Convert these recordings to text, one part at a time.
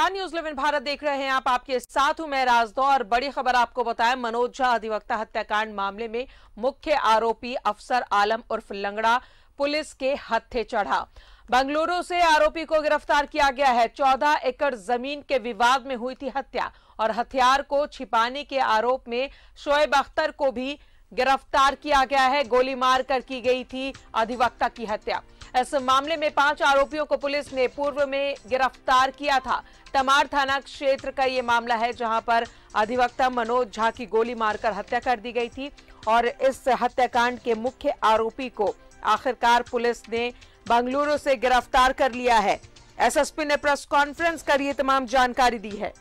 news eleven Bharat देख रहे हैं आप आपके साथ हूं मैं राजदौ और बड़ी खबर आपको बताएं मनोज झा अधिवक्ता हत्याकांड मामले में मुख्य आरोपी अफसर आलम उर्फ लंगड़ा पुलिस के हत्थे चढ़ा बंगलुरु से आरोपी को गिरफ्तार किया गया है चौदह एकड़ जमीन के विवाद में हुई थी हत्या और हथियार को छिपाने के आरोप में शोएब अख्तर को भी गिरफ्तार किया गया है गोली मारकर की गई थी अधिवक्ता की हत्या इस मामले में पांच आरोपियों को पुलिस ने पूर्व में गिरफ्तार किया था तमार थाना क्षेत्र का ये मामला है जहां पर अधिवक्ता मनोज झा की गोली मारकर हत्या कर दी गई थी और इस हत्याकांड के मुख्य आरोपी को आखिरकार पुलिस ने बंगलुरु से गिरफ्तार कर लिया है एसएसपी ने प्रेस कॉन्फ्रेंस कर ये तमाम जानकारी दी है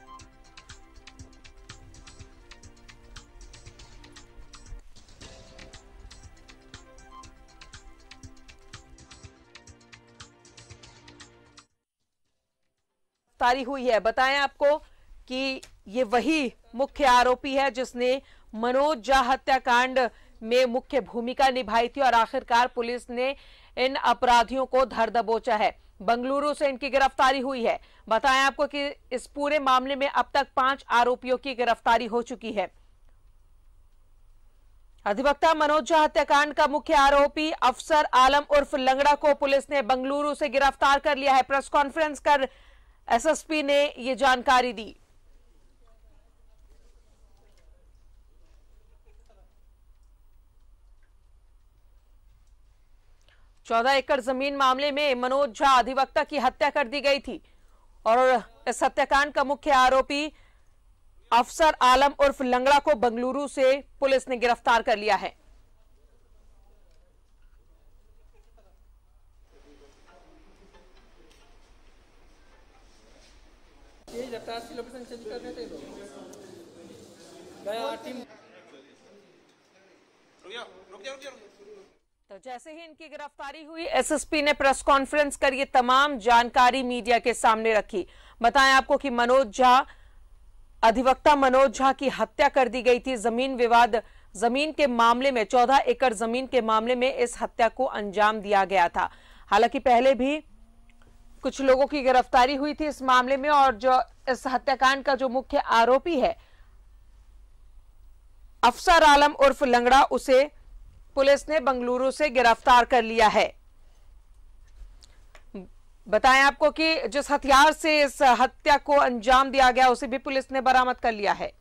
गिरफ्तारी हुई है बताएं आपको कि ये वही मुख्य आरोपी है जिसने मनोज झा हत्याकांड में मुख्य भूमिका निभाई थी और आखिरकार पुलिस ने इन अपराधियों को धर दबोचा है बंगलुरु से इनकी गिरफ्तारी हुई है बताएं आपको कि इस पूरे मामले में अब तक पांच आरोपियों की गिरफ्तारी हो चुकी है अधिवक्ता मनोज झा हत्याकांड का मुख्य आरोपी अफसर आलम उर्फ लंगड़ा को पुलिस ने बंगलुरु से गिरफ्तार कर लिया है प्रेस कॉन्फ्रेंस कर एसएसपी ने यह जानकारी दी चौदह एकड़ जमीन मामले में मनोज झा अधिवक्ता की हत्या कर दी गई थी और इस हत्याकांड का मुख्य आरोपी अफसर आलम उर्फ लंगड़ा को बंगलुरु से पुलिस ने गिरफ्तार कर लिया है तो जैसे ही इनकी गिरफ्तारी हुई एसएसपी ने प्रेस कॉन्फ्रेंस कर ये तमाम जानकारी मीडिया के सामने रखी बताएं आपको कि मनोज झा अधिवक्ता मनोज झा की हत्या कर दी गई थी जमीन विवाद जमीन के मामले में 14 एकड़ जमीन के मामले में इस हत्या को अंजाम दिया गया था हालांकि पहले भी कुछ लोगों की गिरफ्तारी हुई थी इस मामले में और जो इस हत्याकांड का जो मुख्य आरोपी है अफसर आलम उर्फ लंगड़ा उसे पुलिस ने बंगलुरु से गिरफ्तार कर लिया है बताएं आपको कि जिस हथियार से इस हत्या को अंजाम दिया गया उसे भी पुलिस ने बरामद कर लिया है